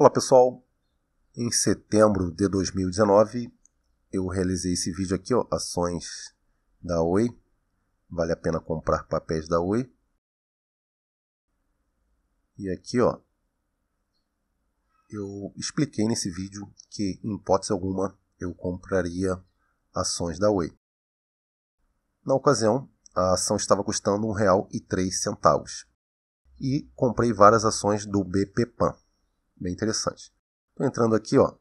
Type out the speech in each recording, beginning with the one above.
Olá pessoal, em setembro de 2019 eu realizei esse vídeo aqui, ó, ações da Oi, vale a pena comprar papéis da Oi. E aqui, ó, eu expliquei nesse vídeo que em hipótese alguma eu compraria ações da Oi. Na ocasião, a ação estava custando R$ 1,03 e comprei várias ações do BPPAN bem interessante. Estou entrando aqui ó,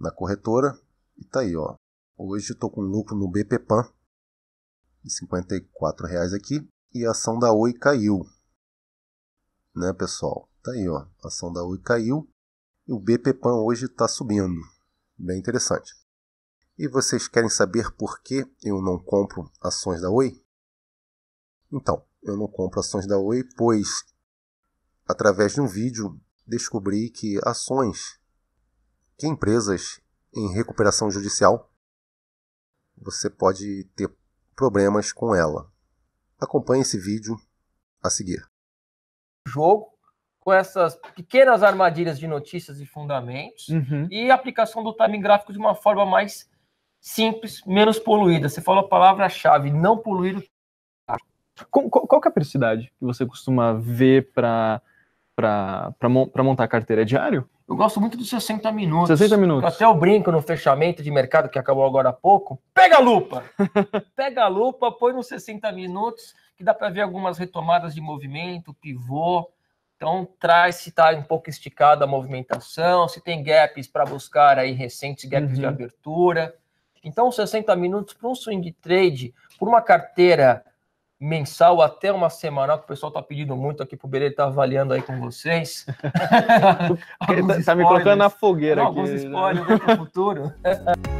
na corretora e tá aí. Ó. Hoje estou com lucro no BPPAN de R$ reais aqui e a ação da Oi caiu. Né, pessoal? Tá aí, ó. A ação da Oi caiu e o BPPAN hoje está subindo. Bem interessante. E vocês querem saber por que eu não compro ações da Oi? Então, eu não compro ações da Oi, pois através de um vídeo descobri que ações que empresas em recuperação judicial você pode ter problemas com ela. Acompanhe esse vídeo a seguir. Jogo com essas pequenas armadilhas de notícias e fundamentos uhum. e aplicação do timing gráfico de uma forma mais simples, menos poluída. Você falou a palavra-chave, não poluir o qual, qual, que é a periodicidade que você costuma ver para para montar a carteira é diário? Eu gosto muito dos 60 minutos. 60 minutos. Até eu brinco no fechamento de mercado que acabou agora há pouco. Pega a lupa! Pega a lupa, põe nos 60 minutos, que dá para ver algumas retomadas de movimento, pivô. Então, traz se está um pouco esticada a movimentação, se tem gaps para buscar aí recentes gaps uhum. de abertura. Então, 60 minutos para um swing trade, por uma carteira mensal até uma semanal, que o pessoal está pedindo muito aqui para o Bereiro estar tá avaliando aí com vocês. está tá me colocando na fogueira Não, aqui. Alguns né? spoilers né? o futuro.